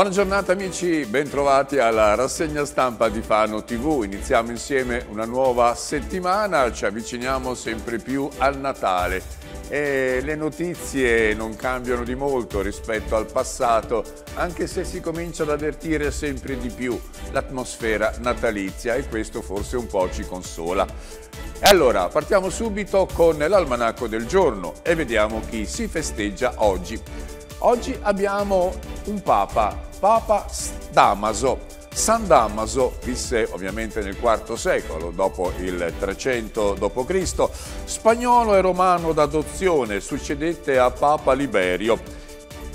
Buona giornata amici, bentrovati alla rassegna stampa di Fano TV. Iniziamo insieme una nuova settimana, ci avviciniamo sempre più al Natale e le notizie non cambiano di molto rispetto al passato, anche se si comincia ad avvertire sempre di più l'atmosfera natalizia e questo forse un po' ci consola. E allora, partiamo subito con l'almanacco del giorno e vediamo chi si festeggia oggi. Oggi abbiamo un Papa Papa Damaso. San Damaso visse ovviamente nel IV secolo, dopo il 300 d.C., spagnolo e romano d'adozione, succedette a Papa Liberio.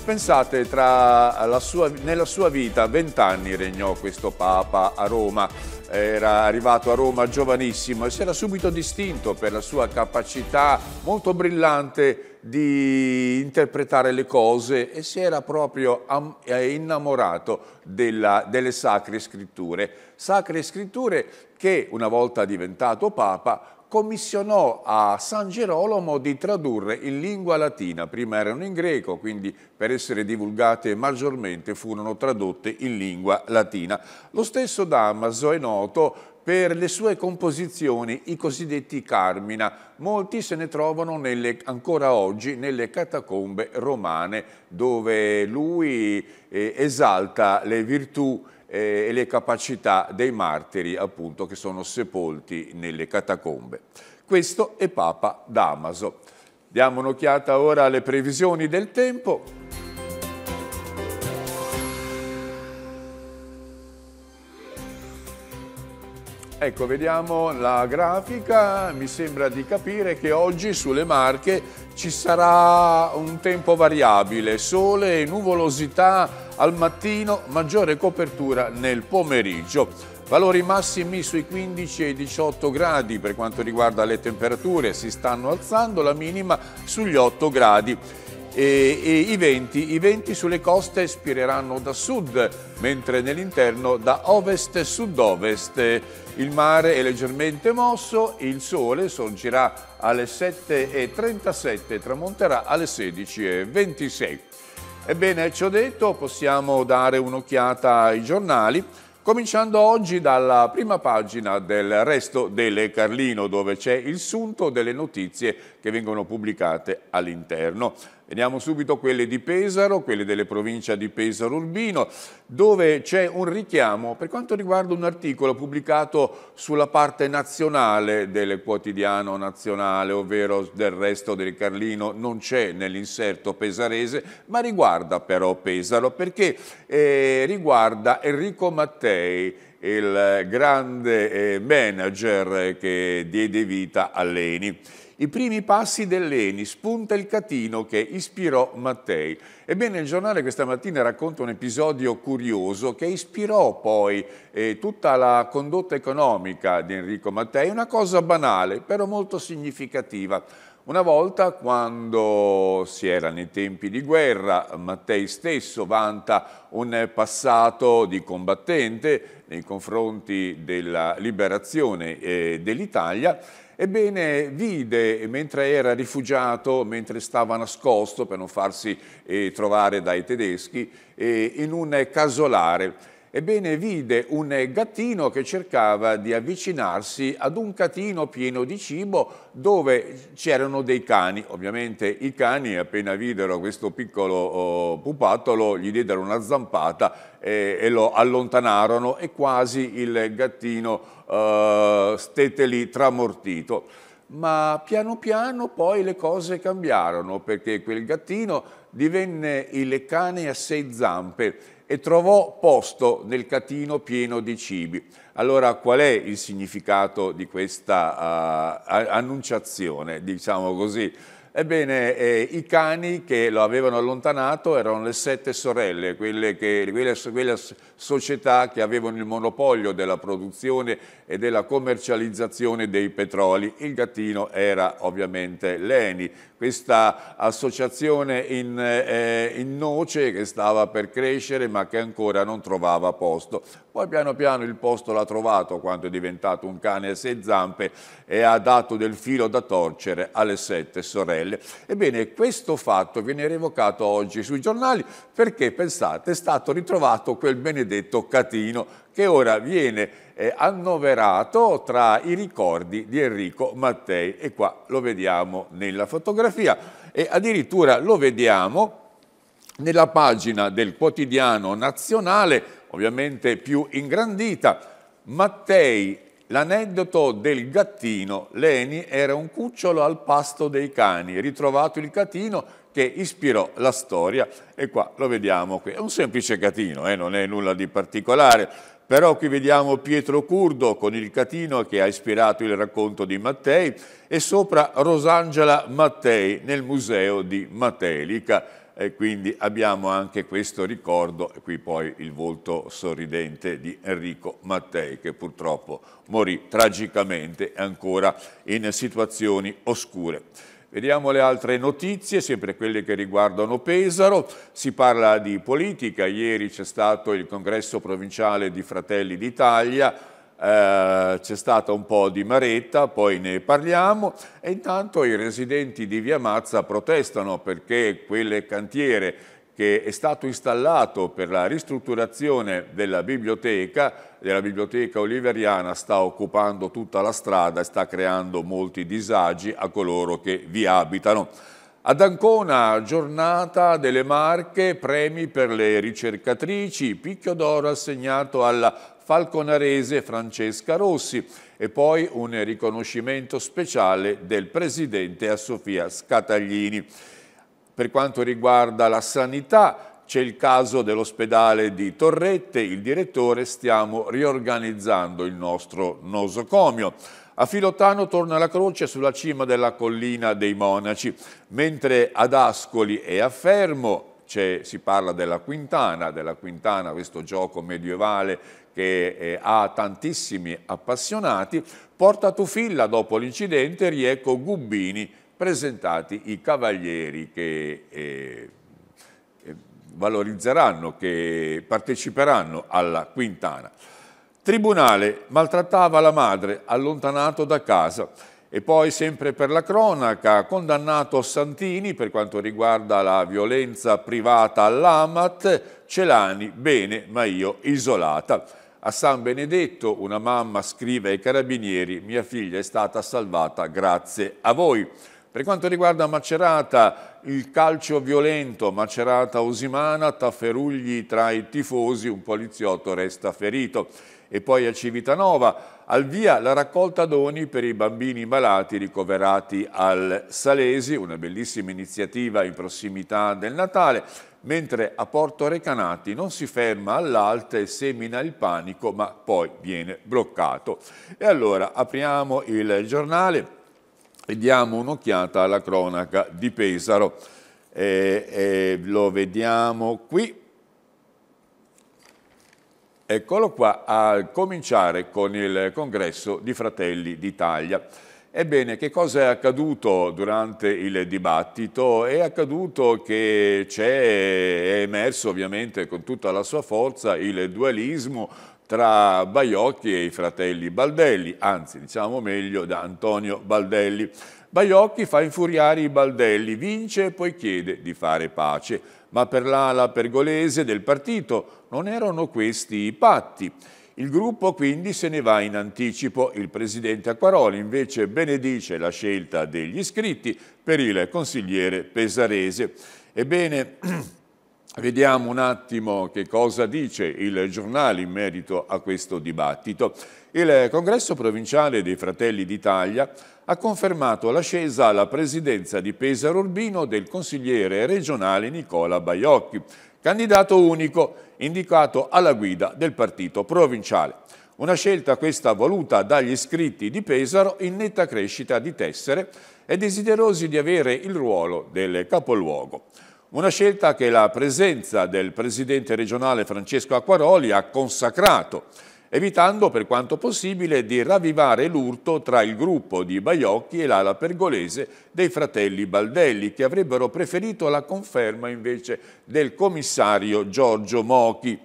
Pensate, sua, nella sua vita, vent'anni regnò questo Papa a Roma era arrivato a Roma giovanissimo e si era subito distinto per la sua capacità molto brillante di interpretare le cose e si era proprio eh, innamorato della, delle sacre scritture. Sacre scritture che una volta diventato papa commissionò a San Gerolamo di tradurre in lingua latina, prima erano in greco, quindi per essere divulgate maggiormente furono tradotte in lingua latina. Lo stesso Damaso è noto per le sue composizioni, i cosiddetti Carmina. Molti se ne trovano nelle, ancora oggi nelle catacombe romane, dove lui eh, esalta le virtù eh, e le capacità dei martiri appunto che sono sepolti nelle catacombe. Questo è Papa Damaso. Diamo un'occhiata ora alle previsioni del tempo. Ecco, vediamo la grafica, mi sembra di capire che oggi sulle Marche ci sarà un tempo variabile, sole e nuvolosità al mattino, maggiore copertura nel pomeriggio. Valori massimi sui 15 e 18 gradi per quanto riguarda le temperature, si stanno alzando la minima sugli 8 gradi. E, e i, venti, i, venti, sulle coste spireranno da sud, mentre nell'interno da ovest-sud-ovest. Il mare è leggermente mosso, il sole sorgirà alle 7.37 e tramonterà alle 16.26. Ebbene, ci ho detto, possiamo dare un'occhiata ai giornali, cominciando oggi dalla prima pagina del Resto delle Carlino, dove c'è il sunto delle notizie che vengono pubblicate all'interno. Vediamo subito quelle di Pesaro, quelle delle province di Pesaro Urbino, dove c'è un richiamo per quanto riguarda un articolo pubblicato sulla parte nazionale del quotidiano nazionale, ovvero del resto del Carlino non c'è nell'inserto pesarese, ma riguarda però Pesaro perché eh, riguarda Enrico Mattei, il grande eh, manager eh, che diede vita a Leni. I primi passi dell'Eni, spunta il catino che ispirò Mattei. Ebbene, il giornale questa mattina racconta un episodio curioso che ispirò poi eh, tutta la condotta economica di Enrico Mattei, una cosa banale, però molto significativa. Una volta, quando si era nei tempi di guerra, Mattei stesso vanta un passato di combattente nei confronti della liberazione eh, dell'Italia Ebbene, vide mentre era rifugiato, mentre stava nascosto per non farsi eh, trovare dai tedeschi, eh, in un casolare Ebbene, vide un gattino che cercava di avvicinarsi ad un catino pieno di cibo dove c'erano dei cani. Ovviamente i cani, appena videro questo piccolo oh, pupattolo, gli diedero una zampata e, e lo allontanarono e quasi il gattino eh, stette lì tramortito ma piano piano poi le cose cambiarono perché quel gattino divenne il cane a sei zampe e trovò posto nel catino pieno di cibi. Allora qual è il significato di questa uh, annunciazione, diciamo così? Ebbene, eh, i cani che lo avevano allontanato erano le sette sorelle, quelle, che, quelle, quelle società che avevano il monopolio della produzione e della commercializzazione dei petroli. Il gattino era ovviamente l'ENI, questa associazione in, eh, in noce che stava per crescere ma che ancora non trovava posto. Poi piano piano il posto l'ha trovato quando è diventato un cane a sei zampe e ha dato del filo da torcere alle sette sorelle. Ebbene, questo fatto viene revocato oggi sui giornali perché, pensate, è stato ritrovato quel benedetto benedetto Catino, che ora viene eh, annoverato tra i ricordi di Enrico Mattei e qua lo vediamo nella fotografia e addirittura lo vediamo nella pagina del quotidiano nazionale, ovviamente più ingrandita, Mattei, l'aneddoto del gattino, Leni era un cucciolo al pasto dei cani, ritrovato il catino che ispirò la storia e qua lo vediamo qui. È un semplice catino, eh, non è nulla di particolare, però qui vediamo Pietro Curdo con il catino che ha ispirato il racconto di Mattei e sopra Rosangela Mattei nel museo di Matelica e quindi abbiamo anche questo ricordo e qui poi il volto sorridente di Enrico Mattei che purtroppo morì tragicamente ancora in situazioni oscure. Vediamo le altre notizie, sempre quelle che riguardano Pesaro. Si parla di politica, ieri c'è stato il congresso provinciale di Fratelli d'Italia, eh, c'è stata un po' di maretta, poi ne parliamo e intanto i residenti di Via Mazza protestano perché quelle cantiere che è stato installato per la ristrutturazione della biblioteca, della biblioteca oliveriana, sta occupando tutta la strada e sta creando molti disagi a coloro che vi abitano. Ad Ancona, giornata delle Marche, premi per le ricercatrici, picchio d'oro assegnato alla falconarese Francesca Rossi e poi un riconoscimento speciale del presidente a Sofia Scataglini. Per quanto riguarda la sanità, c'è il caso dell'ospedale di Torrette, il direttore, stiamo riorganizzando il nostro nosocomio. A Filotano torna la croce sulla cima della collina dei monaci, mentre ad Ascoli e a Fermo si parla della Quintana, della Quintana, questo gioco medievale che eh, ha tantissimi appassionati, porta a Tufilla dopo l'incidente Rieco Gubbini presentati i cavalieri che eh, eh, valorizzeranno, che parteciperanno alla Quintana. Tribunale maltrattava la madre, allontanato da casa. E poi, sempre per la cronaca, condannato Santini per quanto riguarda la violenza privata all'Amat, Celani, bene, ma io isolata. A San Benedetto una mamma scrive ai carabinieri, mia figlia è stata salvata grazie a voi. Per quanto riguarda Macerata, il calcio violento, Macerata Osimana, tafferugli tra i tifosi, un poliziotto resta ferito. E poi a Civitanova, al via la raccolta doni per i bambini malati ricoverati al Salesi, una bellissima iniziativa in prossimità del Natale, mentre a Porto Recanati non si ferma all'alta e semina il panico, ma poi viene bloccato. E allora apriamo il giornale e diamo un'occhiata alla cronaca di Pesaro. Eh, eh, lo vediamo qui. Eccolo qua, a cominciare con il congresso di Fratelli d'Italia. Ebbene, che cosa è accaduto durante il dibattito? È accaduto che c'è, è emerso ovviamente con tutta la sua forza il dualismo tra Baiocchi e i fratelli Baldelli, anzi diciamo meglio da Antonio Baldelli. Baiocchi fa infuriare i Baldelli, vince e poi chiede di fare pace, ma per l'ala pergolese del partito non erano questi i patti. Il gruppo quindi se ne va in anticipo, il presidente Acquaroli invece benedice la scelta degli iscritti per il consigliere pesarese. Ebbene, Vediamo un attimo che cosa dice il giornale in merito a questo dibattito. Il congresso provinciale dei Fratelli d'Italia ha confermato l'ascesa alla presidenza di Pesaro Urbino del consigliere regionale Nicola Baiocchi, candidato unico indicato alla guida del partito provinciale. Una scelta questa voluta dagli iscritti di Pesaro in netta crescita di tessere e desiderosi di avere il ruolo del capoluogo. Una scelta che la presenza del presidente regionale Francesco Acquaroli ha consacrato, evitando per quanto possibile di ravvivare l'urto tra il gruppo di Baiocchi e l'ala pergolese dei fratelli Baldelli, che avrebbero preferito la conferma invece del commissario Giorgio Mochi.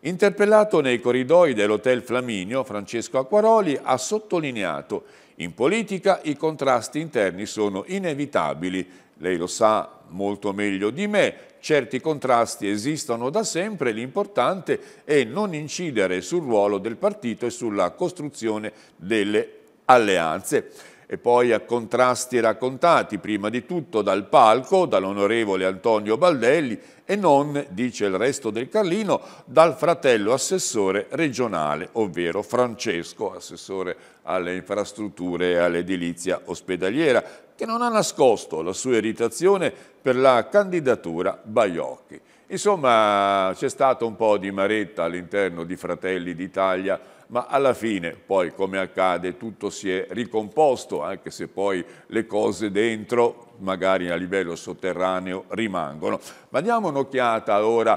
Interpellato nei corridoi dell'Hotel Flaminio, Francesco Acquaroli ha sottolineato in politica i contrasti interni sono inevitabili, lei lo sa molto meglio di me, certi contrasti esistono da sempre, l'importante è non incidere sul ruolo del partito e sulla costruzione delle alleanze. E poi a contrasti raccontati, prima di tutto dal palco, dall'onorevole Antonio Baldelli e non, dice il resto del Carlino, dal fratello assessore regionale, ovvero Francesco, assessore alle infrastrutture e all'edilizia ospedaliera, che non ha nascosto la sua irritazione per la candidatura Baiocchi. Insomma, c'è stato un po' di maretta all'interno di Fratelli d'Italia, ma alla fine, poi come accade, tutto si è ricomposto, anche se poi le cose dentro magari a livello sotterraneo rimangono. Ma diamo un'occhiata allora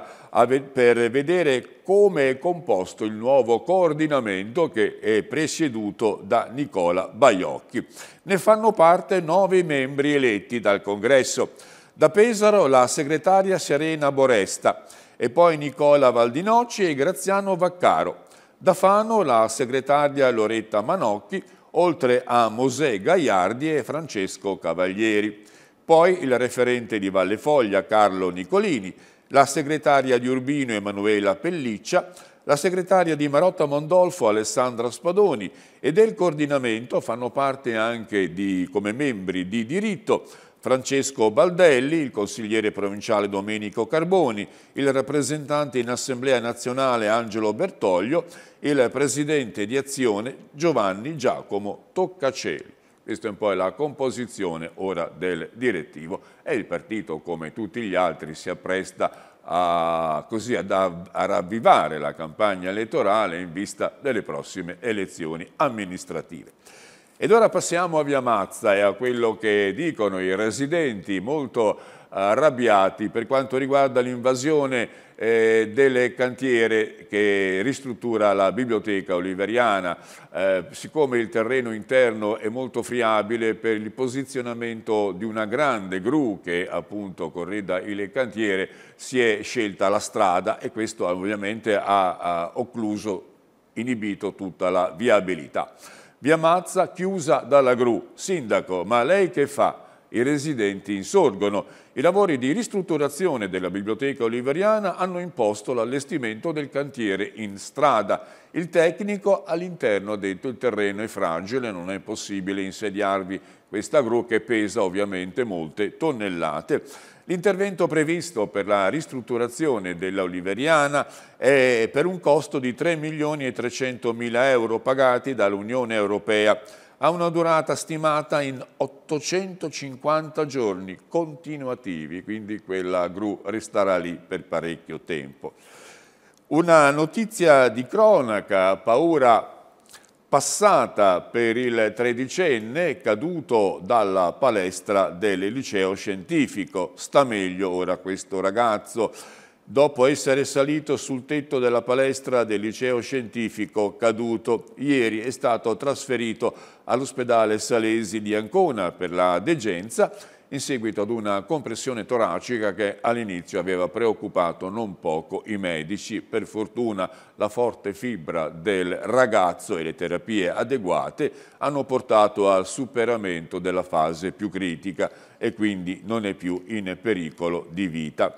per vedere come è composto il nuovo coordinamento che è presieduto da Nicola Baiocchi. Ne fanno parte nove membri eletti dal congresso. Da Pesaro la segretaria Serena Boresta e poi Nicola Valdinocci e Graziano Vaccaro. Da Fano la segretaria Loretta Manocchi, oltre a Mosè Gaiardi e Francesco Cavalieri poi il referente di Valle Foglia Carlo Nicolini, la segretaria di Urbino Emanuela Pelliccia, la segretaria di Marotta Mondolfo Alessandra Spadoni e del coordinamento fanno parte anche di, come membri di diritto Francesco Baldelli, il consigliere provinciale Domenico Carboni, il rappresentante in Assemblea nazionale Angelo Bertoglio, il presidente di Azione Giovanni Giacomo Toccacelli. Questa è un po' la composizione ora del direttivo e il partito, come tutti gli altri, si appresta a, così, ad, a ravvivare la campagna elettorale in vista delle prossime elezioni amministrative. Ed ora passiamo a Via Mazza e a quello che dicono i residenti molto arrabbiati per quanto riguarda l'invasione eh, del cantiere che ristruttura la biblioteca oliveriana, eh, siccome il terreno interno è molto friabile per il posizionamento di una grande gru che appunto correda il cantiere, si è scelta la strada e questo ovviamente ha, ha occluso, inibito tutta la viabilità. Via Mazza chiusa dalla gru. Sindaco, ma lei che fa? i residenti insorgono. I lavori di ristrutturazione della biblioteca oliveriana hanno imposto l'allestimento del cantiere in strada. Il tecnico all'interno ha detto il terreno è fragile, non è possibile insediarvi questa gru che pesa ovviamente molte tonnellate. L'intervento previsto per la ristrutturazione della Oliveriana è per un costo di 3 milioni e 300 mila euro pagati dall'Unione Europea ha una durata stimata in 850 giorni continuativi, quindi quella gru resterà lì per parecchio tempo. Una notizia di cronaca, paura passata per il tredicenne caduto dalla palestra del liceo scientifico. Sta meglio ora questo ragazzo dopo essere salito sul tetto della palestra del liceo scientifico caduto. Ieri è stato trasferito all'ospedale Salesi di Ancona per la degenza in seguito ad una compressione toracica che all'inizio aveva preoccupato non poco i medici. Per fortuna la forte fibra del ragazzo e le terapie adeguate hanno portato al superamento della fase più critica e quindi non è più in pericolo di vita.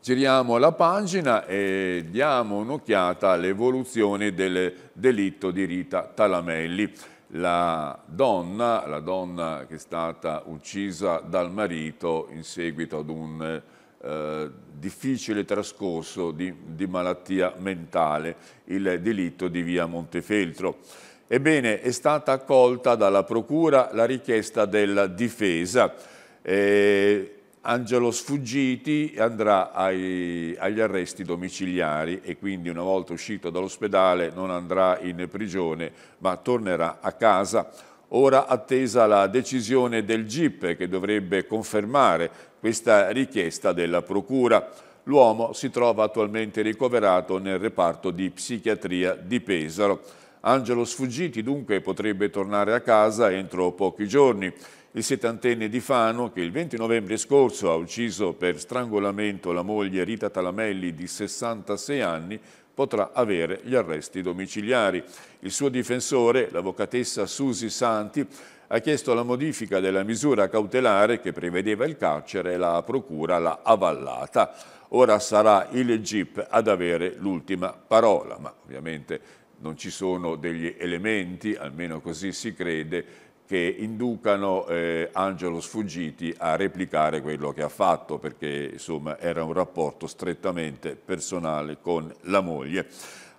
Giriamo la pagina e diamo un'occhiata all'evoluzione del delitto di Rita Talamelli. La donna, la donna, che è stata uccisa dal marito in seguito ad un eh, difficile trascorso di, di, malattia mentale, il delitto di via Montefeltro. Ebbene, è stata accolta dalla Procura la richiesta della difesa. Eh, Angelo Sfuggiti andrà ai, agli arresti domiciliari e quindi una volta uscito dall'ospedale non andrà in prigione ma tornerà a casa. Ora attesa la decisione del GIP che dovrebbe confermare questa richiesta della Procura. L'uomo si trova attualmente ricoverato nel reparto di psichiatria di Pesaro. Angelo Sfuggiti dunque potrebbe tornare a casa entro pochi giorni il settantenne di Fano che il 20 novembre scorso ha ucciso per strangolamento la moglie Rita Talamelli di 66 anni, potrà avere gli arresti domiciliari. Il suo difensore, l'avvocatessa Susi Santi, ha chiesto la modifica della misura cautelare che prevedeva il carcere e la procura l'ha avallata. Ora sarà il GIP ad avere l'ultima parola, ma ovviamente non ci sono degli elementi, almeno così si crede, che inducano eh, Angelo Sfuggiti a replicare quello che ha fatto, perché insomma era un rapporto strettamente personale con la moglie.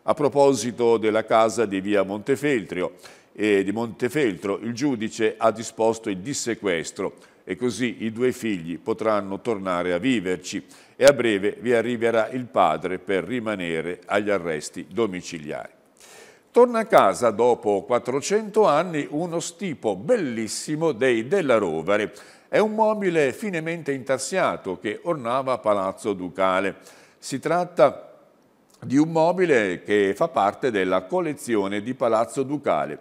A proposito della casa di via Montefeltrio, eh, di Montefeltro, il giudice ha disposto il dissequestro e così i due figli potranno tornare a viverci e a breve vi arriverà il padre per rimanere agli arresti domiciliari torna a casa dopo 400 anni uno stipo bellissimo dei Della Rovere. È un mobile finemente intarsiato che ornava Palazzo Ducale. Si tratta di un mobile che fa parte della collezione di Palazzo Ducale.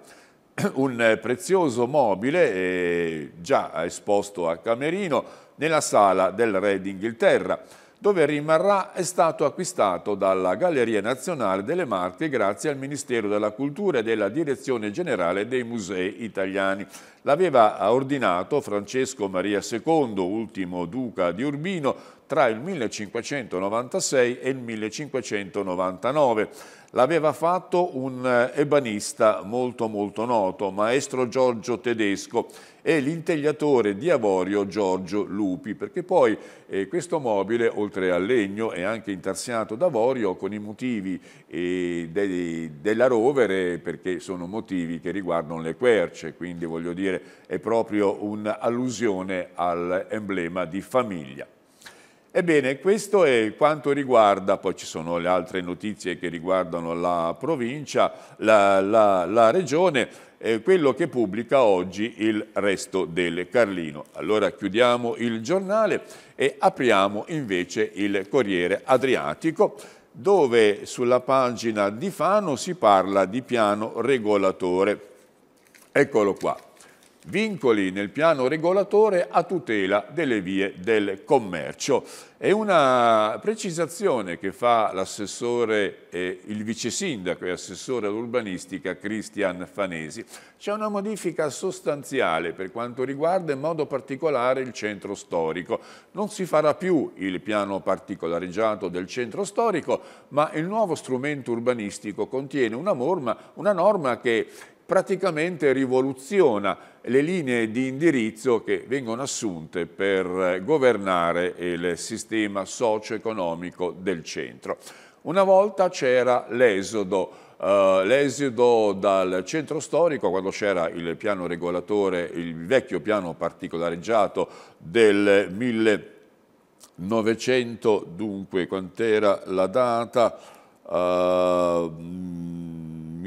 Un prezioso mobile eh, già esposto a Camerino nella sala del re d'Inghilterra dove rimarrà è stato acquistato dalla Galleria Nazionale delle Marche grazie al Ministero della Cultura e della Direzione Generale dei Musei Italiani. L'aveva ordinato Francesco Maria II, ultimo duca di Urbino, tra il 1596 e il 1599. L'aveva fatto un eh, ebanista molto molto noto, maestro Giorgio Tedesco e l'integliatore di avorio Giorgio Lupi, perché poi eh, questo mobile, oltre al legno, è anche intarsiato d'avorio con i motivi eh, de della rovere, perché sono motivi che riguardano le querce, quindi voglio dire è proprio un'allusione all'emblema di famiglia. Ebbene, questo è quanto riguarda, poi ci sono le altre notizie che riguardano la provincia, la, la, la regione, eh, quello che pubblica oggi il resto del Carlino. Allora chiudiamo il giornale e apriamo invece il Corriere Adriatico dove sulla pagina di Fano si parla di piano regolatore. Eccolo qua vincoli nel piano regolatore a tutela delle vie del commercio. È una precisazione che fa l'assessore, eh, il vice sindaco e assessore all'urbanistica Cristian Fanesi. C'è una modifica sostanziale per quanto riguarda in modo particolare il centro storico. Non si farà più il piano particolareggiato del centro storico, ma il nuovo strumento urbanistico contiene una norma, una norma che praticamente rivoluziona le linee di indirizzo che vengono assunte per governare il sistema socio-economico del centro. Una volta c'era l'esodo Uh, l'esodo dal centro storico, quando c'era il piano regolatore, il vecchio piano particolareggiato del 1900, dunque quant'era la data? Uh,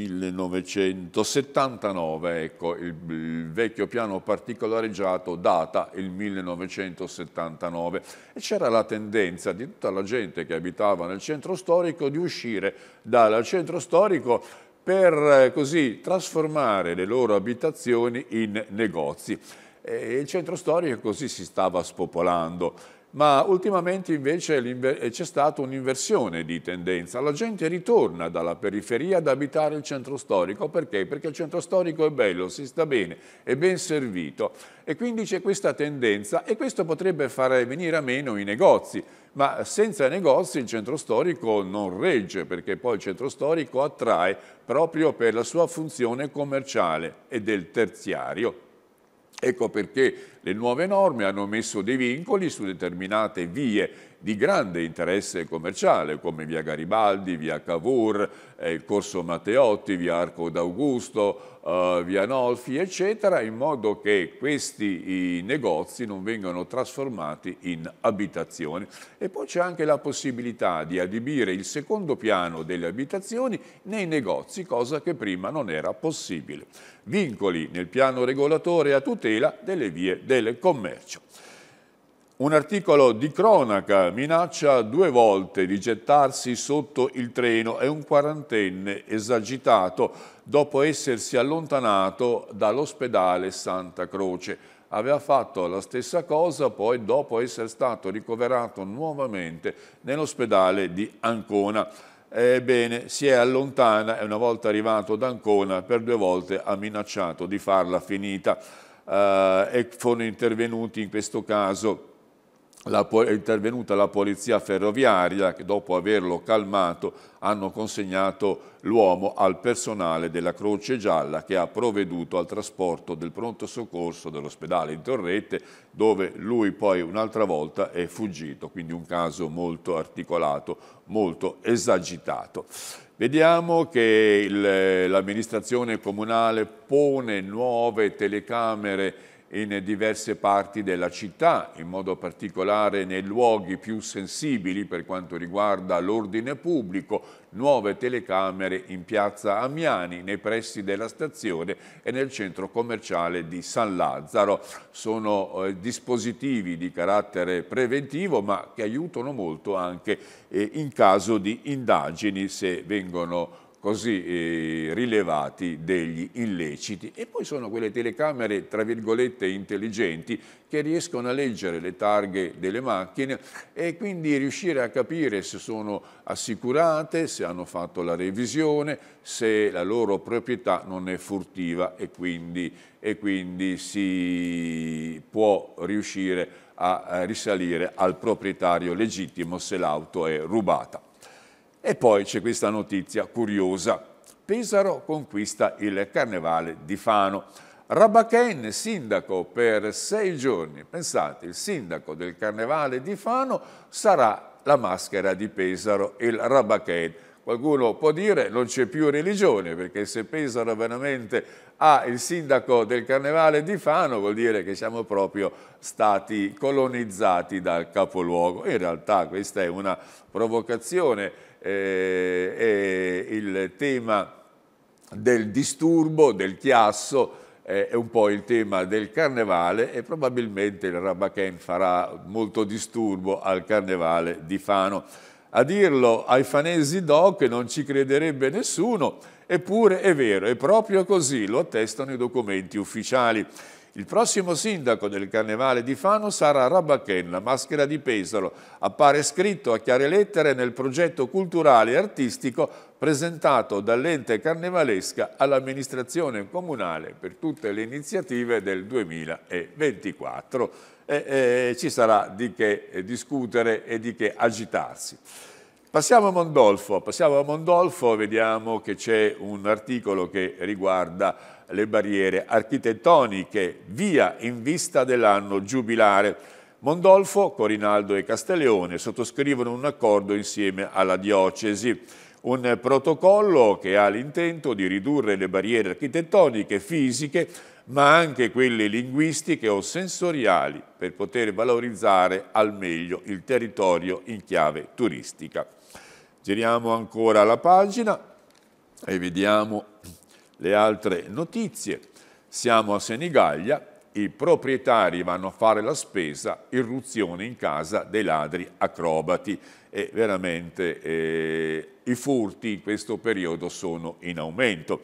1979, ecco, il, il, vecchio piano particolareggiato data il 1979 e c'era la tendenza di tutta la gente che abitava nel centro storico di uscire dal centro storico per eh, così trasformare le loro abitazioni in negozi. E il centro storico così si stava spopolando ma ultimamente invece eh, c'è stata un'inversione di tendenza. La gente ritorna dalla periferia ad abitare il centro storico. Perché? Perché il centro storico è bello, si sta bene, è ben servito e quindi c'è questa tendenza e questo potrebbe far venire a meno i negozi. Ma senza negozi il centro storico non regge perché poi il centro storico attrae proprio per la sua funzione commerciale e del terziario. Ecco perché le nuove norme hanno messo dei vincoli su determinate vie di grande interesse commerciale come via Garibaldi, via Cavour, eh, Corso Matteotti, via Arco d'Augusto, eh, via Nolfi, eccetera, in modo che questi negozi non vengano trasformati in abitazioni. E poi c'è anche la possibilità di adibire il secondo piano delle abitazioni nei negozi, cosa che prima non era possibile. Vincoli nel piano regolatore a tutela delle vie del commercio. Un articolo di cronaca minaccia due volte di gettarsi sotto il treno e un quarantenne esagitato dopo essersi allontanato dall'ospedale Santa Croce. Aveva fatto la stessa cosa poi dopo essere stato ricoverato nuovamente nell'ospedale di Ancona. Ebbene, si è allontana e una volta arrivato ad Ancona per due volte ha minacciato di farla finita eh, e sono intervenuti in questo caso la, è intervenuta la polizia ferroviaria che dopo averlo calmato hanno consegnato l'uomo al personale della Croce Gialla che ha provveduto al trasporto del pronto soccorso dell'ospedale in Torrette dove lui poi un'altra volta è fuggito, quindi un caso molto articolato, molto esagitato. Vediamo che l'amministrazione comunale pone nuove telecamere in diverse parti della città, in modo particolare nei luoghi più sensibili per quanto riguarda l'ordine pubblico, nuove telecamere in piazza Amiani, nei pressi della stazione e nel centro commerciale di San Lazzaro. Sono eh, dispositivi di carattere preventivo ma che aiutano molto anche eh, in caso di indagini se vengono così eh, rilevati degli illeciti e poi sono quelle telecamere tra virgolette intelligenti che riescono a leggere le targhe delle macchine e quindi riuscire a capire se sono assicurate, se hanno fatto la revisione, se la loro proprietà non è furtiva e quindi, e quindi si può riuscire a risalire al proprietario legittimo se l'auto è rubata. E poi c'è questa notizia curiosa. Pesaro conquista il carnevale di Fano. Rabaken, sindaco per sei giorni, pensate, il sindaco del carnevale di Fano sarà la maschera di Pesaro, il Rabaken. Qualcuno può dire non c'è più religione, perché se Pesaro veramente ha il sindaco del carnevale di Fano vuol dire che siamo proprio stati colonizzati dal capoluogo. In realtà questa è una provocazione eh, e il tema del disturbo, del chiasso, eh, è un po' il tema del carnevale e probabilmente il Rabaken farà molto disturbo al carnevale di Fano. A dirlo ai fanesi doc non ci crederebbe nessuno, eppure è vero, è proprio così, lo attestano i documenti ufficiali. Il prossimo sindaco del Carnevale di Fano sarà Rabachen, la maschera di Pesaro. Appare scritto a chiare lettere nel progetto culturale e artistico presentato dall'ente carnevalesca all'amministrazione comunale per tutte le iniziative del 2024. E, e, ci sarà di che discutere e di che agitarsi. Passiamo a Mondolfo, Passiamo a Mondolfo vediamo che c'è un articolo che riguarda le barriere architettoniche, via in vista dell'anno giubilare. Mondolfo, Corinaldo e Castelleone sottoscrivono un accordo insieme alla diocesi, un protocollo che ha l'intento di ridurre le barriere architettoniche, fisiche, ma anche quelle linguistiche o sensoriali per poter valorizzare al meglio il territorio in chiave turistica. Giriamo ancora la pagina e vediamo le altre notizie, siamo a Senigallia, i proprietari vanno a fare la spesa, irruzione in casa dei ladri acrobati e veramente eh, i furti in questo periodo sono in aumento.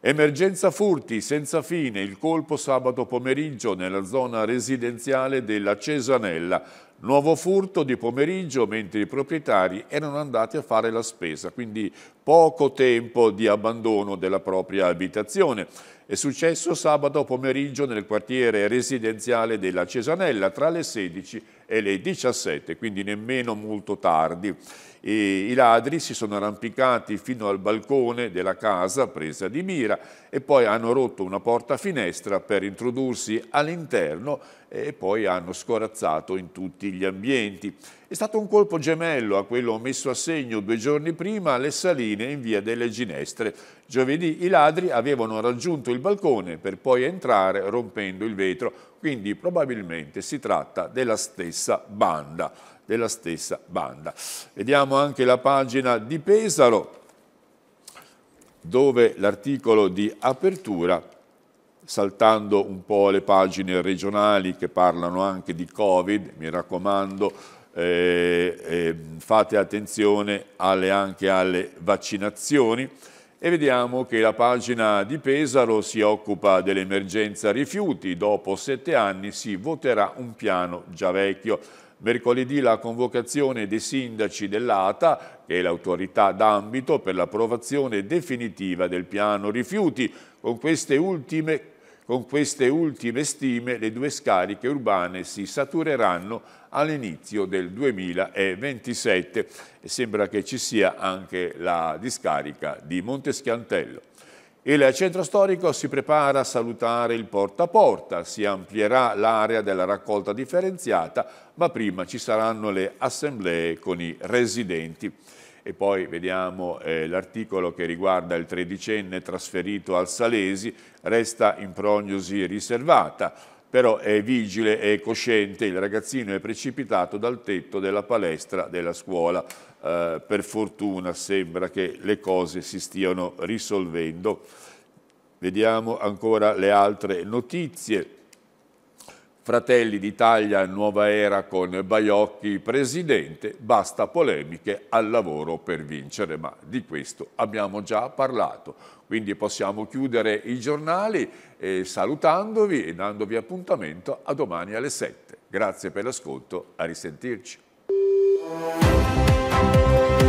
Emergenza furti senza fine, il colpo sabato pomeriggio nella zona residenziale della Cesanella. Nuovo furto di pomeriggio mentre i proprietari erano andati a fare la spesa, quindi poco tempo di abbandono della propria abitazione. È successo sabato pomeriggio nel quartiere residenziale della Cesanella tra le 16 e le 17, quindi nemmeno molto tardi. E I ladri si sono arrampicati fino al balcone della casa presa di mira e poi hanno rotto una porta finestra per introdursi all'interno e poi hanno scorazzato in tutti gli ambienti. È stato un colpo gemello a quello messo a segno due giorni prima alle saline in via delle Ginestre. Giovedì i ladri avevano raggiunto il balcone per poi entrare rompendo il vetro, quindi probabilmente si tratta della stessa banda. Della stessa banda. Vediamo anche la pagina di Pesaro dove l'articolo di apertura saltando un po' le pagine regionali che parlano anche di Covid, mi raccomando, eh, eh, fate attenzione alle, anche alle vaccinazioni e vediamo che la pagina di Pesaro si occupa dell'emergenza rifiuti, dopo sette anni si voterà un piano già vecchio. Mercoledì la convocazione dei sindaci dell'ATA, che è l'autorità d'ambito per l'approvazione definitiva del piano rifiuti, con queste ultime con queste ultime stime le due scariche urbane si satureranno all'inizio del 2027 e sembra che ci sia anche la discarica di Monteschiantello. Il centro storico si prepara a salutare il porta a porta, si amplierà l'area della raccolta differenziata, ma prima ci saranno le assemblee con i residenti e poi vediamo eh, l'articolo che riguarda il tredicenne trasferito al Salesi, resta in prognosi riservata, però è vigile e cosciente, il ragazzino è precipitato dal tetto della palestra della scuola. Eh, per fortuna sembra che le cose si stiano risolvendo. Vediamo ancora le altre notizie. Fratelli d'Italia, nuova era con Baiocchi, presidente, basta polemiche al lavoro per vincere, ma di questo abbiamo già parlato. Quindi possiamo chiudere i giornali eh, salutandovi e dandovi appuntamento a domani alle 7. Grazie per l'ascolto, a risentirci.